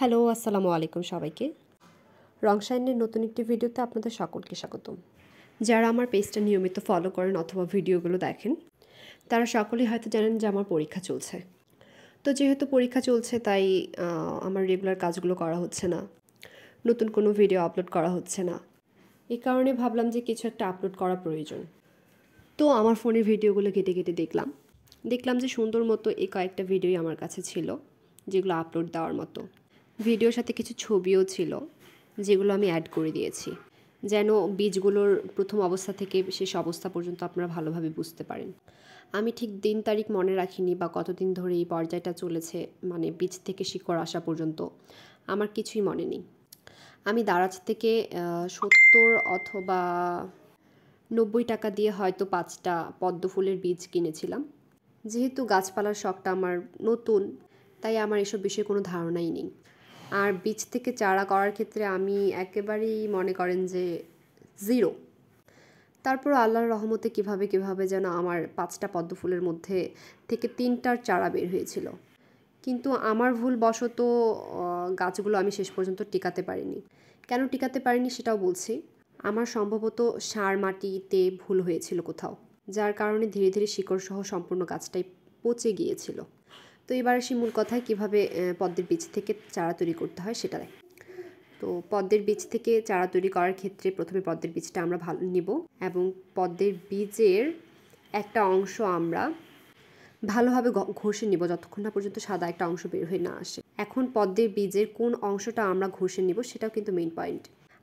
hello আসসালামু আলাইকুম সবাইকে রংশাইনের নতুন একটি ভিডিওতে আপনাদের সকলকে স্বাগতম যারা আমার পেজটা নিয়মিত ফলো করেন অথবা ভিডিওগুলো দেখেন তারা সকলেই হয়তো জানেন যে আমার পরীক্ষা চলছে তো যেহেতু পরীক্ষা চলছে তাই আমার রেগুলার কাজগুলো করা হচ্ছে না নতুন কোনো ভিডিও আপলোড করা হচ্ছে না এই কারণে ভাবলাম যে কিছু একটা আপলোড করা প্রয়োজন তো আমার ফোনের ভিডিওগুলো ঘেঁটে ঘেটে দেখলাম দেখলাম যে সুন্দর মতো এই কয়েকটা ভিডিওই আমার কাছে ছিল যেগুলো আপলোড দেওয়ার মতো ভিডিওর সাথে কিছু ছবিও ছিল যেগুলো আমি অ্যাড করে দিয়েছি যেন বীজগুলোর প্রথম অবস্থা থেকে শেষ অবস্থা পর্যন্ত আপনারা ভালোভাবে বুঝতে পারেন আমি ঠিক দিন তারিখ মনে রাখিনি বা কতদিন ধরে এই পর্যায়টা চলেছে মানে বীজ থেকে শিকড় আসা পর্যন্ত আমার কিছুই মনে নেই আমি দারাজ থেকে সত্তর অথবা নব্বই টাকা দিয়ে হয়তো পাঁচটা পদ্ম ফুলের বীজ কিনেছিলাম যেহেতু গাছপালার শখটা আমার নতুন তাই আমার এসব বিষয়ে কোনো ধারণাই নেই আর বীজ থেকে চারা করার ক্ষেত্রে আমি একেবারেই মনে করেন যে জিরো তারপর আল্লাহর রহমতে কিভাবে কিভাবে যেন আমার পাঁচটা পদ্ম ফুলের মধ্যে থেকে তিনটার চারা বের হয়েছিল কিন্তু আমার ভুল বশত গাছগুলো আমি শেষ পর্যন্ত টিকাতে পারিনি কেন টিকাতে পারিনি সেটাও বলছি আমার সম্ভবত সার মাটিতে ভুল হয়েছিল কোথাও যার কারণে ধীরে ধীরে শিকড়সহ সম্পূর্ণ গাছটাই পচে গিয়েছিল তো এবার আসি মূল কথায় কীভাবে পদ্মের বীজ থেকে চারা তৈরি করতে হয় সেটা দেখ তো পদ্মের বীজ থেকে চারা তৈরি করার ক্ষেত্রে প্রথমে পদ্মের বীজটা আমরা ভালো নেব এবং পদ্মের বীজের একটা অংশ আমরা ভালোভাবে ঘষে নিব যতক্ষণ না পর্যন্ত সাদা একটা অংশ বের হয়ে না আসে এখন পদ্মের বীজের কোন অংশটা আমরা ঘষে নিব সেটাও কিন্তু মেইন পয়েন্ট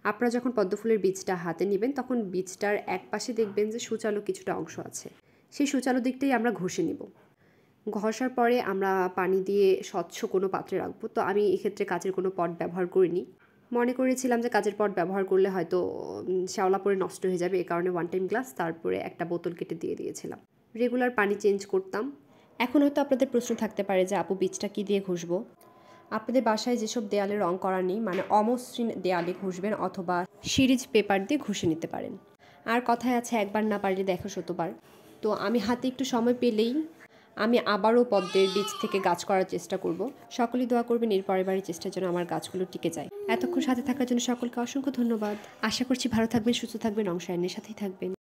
আপনারা যখন পদ্মফুলের বীজটা হাতে নেবেন তখন বীজটার এক পাশে দেখবেন যে সূচালো কিছুটা অংশ আছে সেই সূচালো দিকটাই আমরা ঘষে নিব ঘষার পরে আমরা পানি দিয়ে স্বচ্ছ কোনো পাত্রে রাখবো তো আমি এক্ষেত্রে কাচের কোনো পট ব্যবহার করিনি মনে করেছিলাম যে কাচের পট ব্যবহার করলে হয়তো শ্যাওলা পরে নষ্ট হয়ে যাবে এ কারণে ওয়ান টাইম গ্লাস তারপরে একটা বোতল কেটে দিয়ে দিয়েছিলাম রেগুলার পানি চেঞ্জ করতাম এখন হয়তো আপনাদের প্রশ্ন থাকতে পারে যে আপু বীজটা কী দিয়ে ঘষবো আপনাদের বাসায় যেসব দেয়ালে রং করা নেই মানে অমসৃণ দেয়ালে ঘষবেন অথবা সিরিজ পেপার দিয়ে ঘষে নিতে পারেন আর কথায় আছে একবার না পারলে দেখো শতবার তো আমি হাতে একটু সময় পেলেই আমি আবারও পদ্মের বীজ থেকে গাছ করার চেষ্টা করব সকলেই দোয়া করবেন এর পরের চেষ্টার জন্য আমার গাছগুলো টিকে যায় এতক্ষণ সাথে থাকার জন্য সকলকে অসংখ্য ধন্যবাদ আশা করছি ভালো থাকবেন সুস্থ থাকবেন অংশায়নের সাথেই থাকবেন